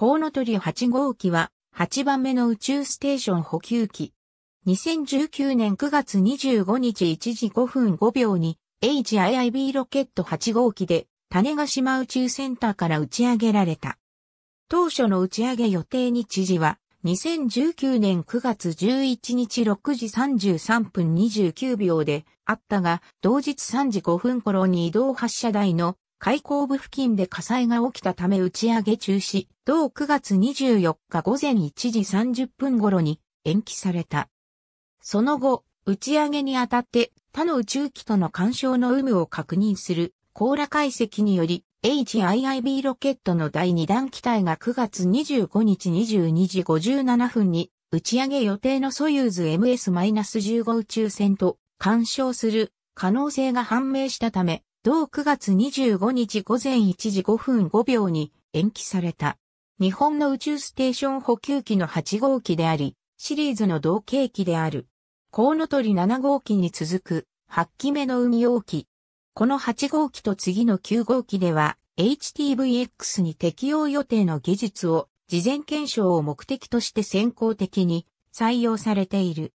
コウノトリ8号機は8番目の宇宙ステーション補給機。2019年9月25日1時5分5秒に HIIB ロケット8号機で種ヶ島宇宙センターから打ち上げられた。当初の打ち上げ予定日時は2019年9月11日6時33分29秒であったが、同日3時5分頃に移動発射台の開口部付近で火災が起きたため打ち上げ中止、同9月24日午前1時30分頃に延期された。その後、打ち上げにあたって他の宇宙機との干渉の有無を確認する、コーラ解析により、HIIB ロケットの第2弾機体が9月25日22時57分に打ち上げ予定のソユーズ MS-15 宇宙船と干渉する可能性が判明したため同9月25日午前1時5分5秒に延期された。日本の宇宙ステーション補給機の8号機であり、シリーズの同型機である。コウノトリ7号機に続く8機目の運用機。この8号機と次の9号機では HTVX に適用予定の技術を事前検証を目的として先行的に採用されている。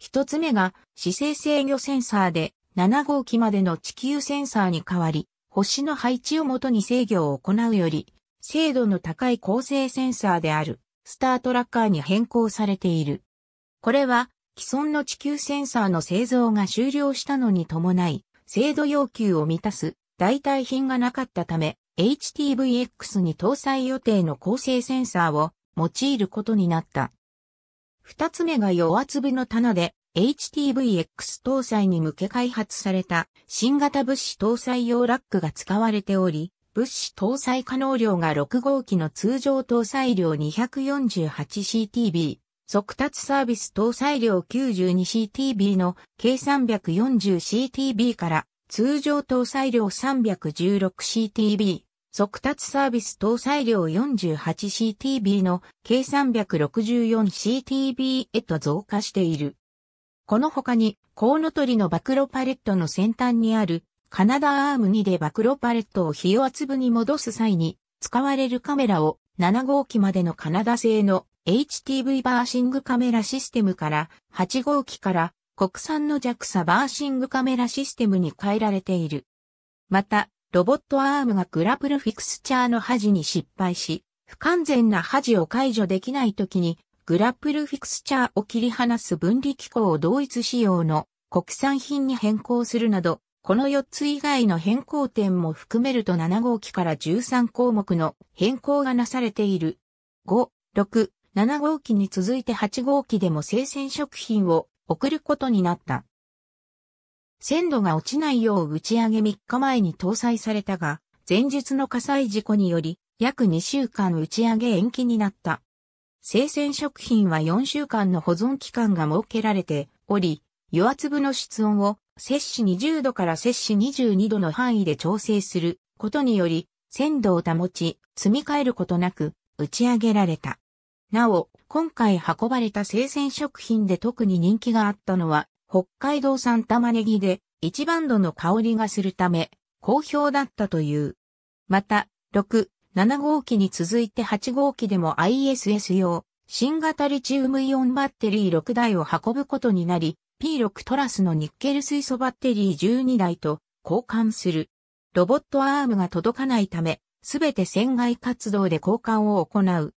一つ目が姿勢制御センサーで7号機までの地球センサーに代わり、星の配置をもとに制御を行うより、精度の高い構成センサーである、スタートラッカーに変更されている。これは、既存の地球センサーの製造が終了したのに伴い、精度要求を満たす代替品がなかったため、HTVX に搭載予定の構成センサーを用いることになった。二つ目が弱粒の棚で、HTVX 搭載に向け開発された新型物資搭載用ラックが使われており、物資搭載可能量が6号機の通常搭載量 248CTB、速達サービス搭載量 92CTB の計 340CTB から通常搭載量 316CTB、速達サービス搭載量 48CTB の計 364CTB へと増加している。この他に、コウノトリの暴露パレットの先端にある、カナダアーム2で暴露パレットを火を厚部に戻す際に、使われるカメラを7号機までのカナダ製の HTV バーシングカメラシステムから8号機から国産の JAXA バーシングカメラシステムに変えられている。また、ロボットアームがグラプルフィクスチャーの端に失敗し、不完全な端を解除できない時にグラップルフィクスチャーを切り離す分離機構を同一仕様の国産品に変更するなど、この4つ以外の変更点も含めると7号機から13項目の変更がなされている。5、6、7号機に続いて8号機でも生鮮食品を送ることになった。鮮度が落ちないよう打ち上げ3日前に搭載されたが、前日の火災事故により約2週間打ち上げ延期になった。生鮮食品は4週間の保存期間が設けられており、油圧部の室温を摂氏20度から摂氏22度の範囲で調整することにより、鮮度を保ち、積み替えることなく打ち上げられた。なお、今回運ばれた生鮮食品で特に人気があったのは、北海道産玉ねぎで一番度の香りがするため、好評だったという。また、6、7号機に続いて8号機でも ISS 用、新型リチウムイオンバッテリー6台を運ぶことになり、P6 トラスのニッケル水素バッテリー12台と交換する。ロボットアームが届かないため、すべて船外活動で交換を行う。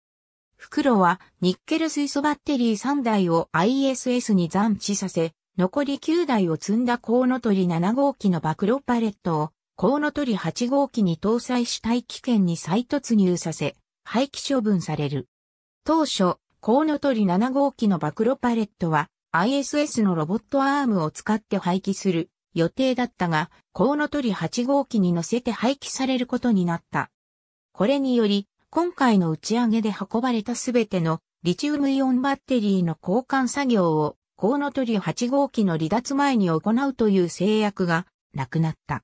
袋はニッケル水素バッテリー3台を ISS に残地させ、残り9台を積んだコウノトリ7号機の暴露パレットをコウノトリ8号機に搭載した大気圏に再突入させ、廃棄処分される。当初、コウノトリ7号機の暴露パレットは ISS のロボットアームを使って廃棄する予定だったが、コウノトリ8号機に乗せて廃棄されることになった。これにより、今回の打ち上げで運ばれたすべてのリチウムイオンバッテリーの交換作業をコウノトリ8号機の離脱前に行うという制約がなくなった。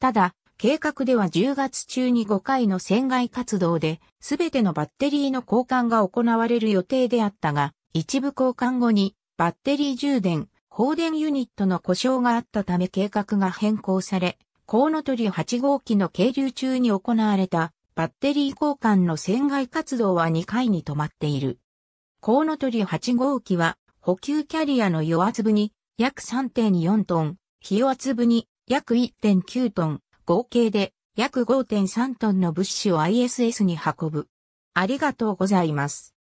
ただ、計画では10月中に5回の船外活動で、すべてのバッテリーの交換が行われる予定であったが、一部交換後に、バッテリー充電、放電ユニットの故障があったため計画が変更され、コウノトリ8号機の係留中に行われたバッテリー交換の船外活動は2回に止まっている。コウノトリ8号機は補給キャリアの余圧部に約3.4トン、火圧部に約1.9トン、合計で約5.3トンの物資を ISS に運ぶ。ありがとうございます。